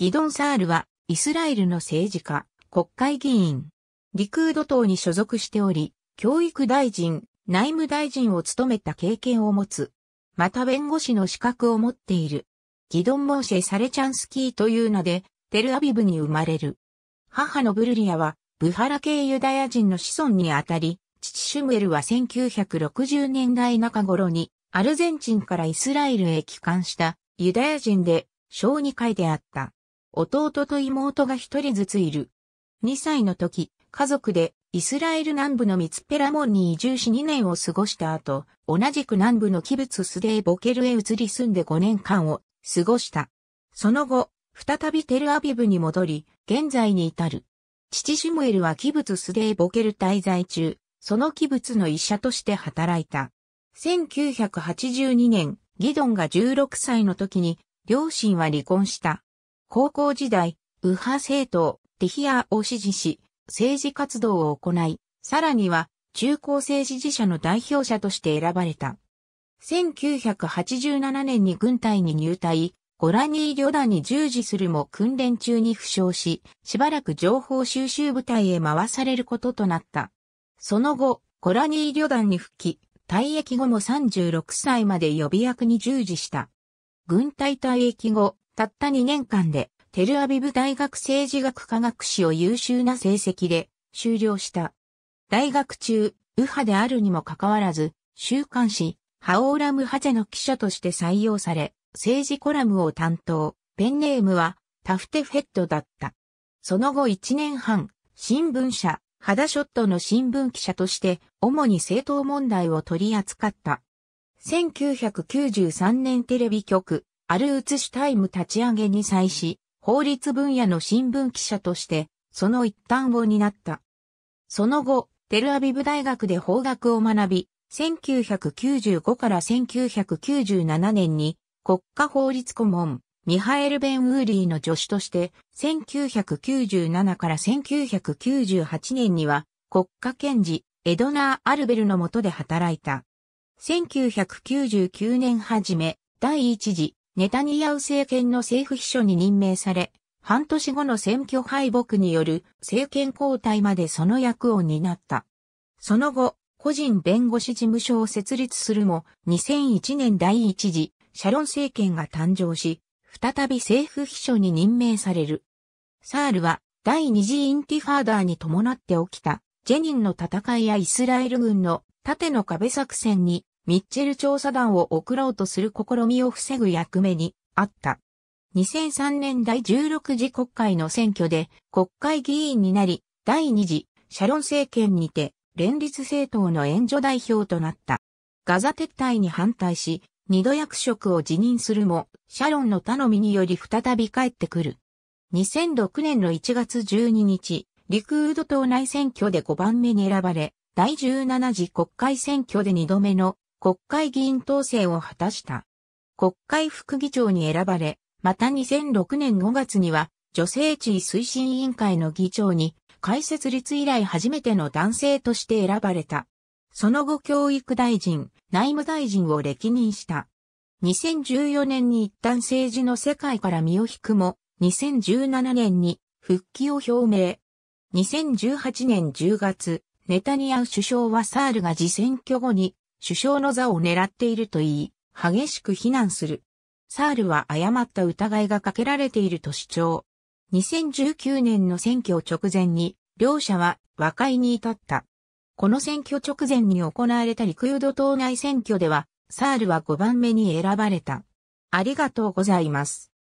ギドン・サールは、イスラエルの政治家、国会議員、リクード党に所属しており、教育大臣、内務大臣を務めた経験を持つ。また弁護士の資格を持っている。ギドン・モーシェ・サレチャンスキーという名で、テルアビブに生まれる。母のブルリアは、ブハラ系ユダヤ人の子孫にあたり、父シュムエルは1960年代中頃に、アルゼンチンからイスラエルへ帰還したユダヤ人で、小児科医であった。弟と妹が一人ずついる。2歳の時、家族でイスラエル南部のミツペラモンに移住し2年を過ごした後、同じく南部のキブツスデーボケルへ移り住んで5年間を過ごした。その後、再びテルアビブに戻り、現在に至る。父シムエルはキブツスデーボケル滞在中、そのキブツの医者として働いた。1982年、ギドンが16歳の時に、両親は離婚した。高校時代、右派政党、ティヒアを支持し、政治活動を行い、さらには、中高生支持者の代表者として選ばれた。1987年に軍隊に入隊、ゴラニー旅団に従事するも訓練中に負傷し、しばらく情報収集部隊へ回されることとなった。その後、ゴラニー旅団に復帰、退役後も36歳まで予備役に従事した。軍隊退役後、たった2年間でテルアビブ大学政治学科学士を優秀な成績で修了した。大学中、右派であるにもかかわらず、週刊誌、ハオーラムハゼの記者として採用され、政治コラムを担当、ペンネームはタフテフェットだった。その後1年半、新聞社、ハダショットの新聞記者として、主に政党問題を取り扱った。1993年テレビ局、アルウツシュタイム立ち上げに際し、法律分野の新聞記者として、その一端を担った。その後、テルアビブ大学で法学を学び、1995から1997年に国家法律顧問、ミハエル・ベン・ウーリーの助手として、1997から1998年には国家検事、エドナー・アルベルの下で働いた。1999年初め、第一次ネタニヤウ政権の政府秘書に任命され、半年後の選挙敗北による政権交代までその役を担った。その後、個人弁護士事務所を設立するも、2001年第一次、シャロン政権が誕生し、再び政府秘書に任命される。サールは、第二次インティファーダーに伴って起きた、ジェニンの戦いやイスラエル軍の盾の壁作戦にミッチェル調査団を送ろうとする試みを防ぐ役目にあった。2003年第16次国会の選挙で国会議員になり、第2次シャロン政権にて連立政党の援助代表となった。ガザ撤退に反対し、二度役職を辞任するも、シャロンの頼みにより再び帰ってくる。2006年の1月12日、リクード党内選挙で5番目に選ばれ、第17次国会選挙で2度目の国会議員当選を果たした。国会副議長に選ばれ、また2006年5月には女性地位推進委員会の議長に開設立以来初めての男性として選ばれた。その後教育大臣、内務大臣を歴任した。2014年に一旦政治の世界から身を引くも、2017年に復帰を表明。2018年10月、ネタニヤウ首相はサールが自選挙後に首相の座を狙っていると言い、激しく非難する。サールは誤った疑いがかけられていると主張。2019年の選挙直前に、両者は和解に至った。この選挙直前に行われた陸クユド党内選挙では、サールは5番目に選ばれた。ありがとうございます。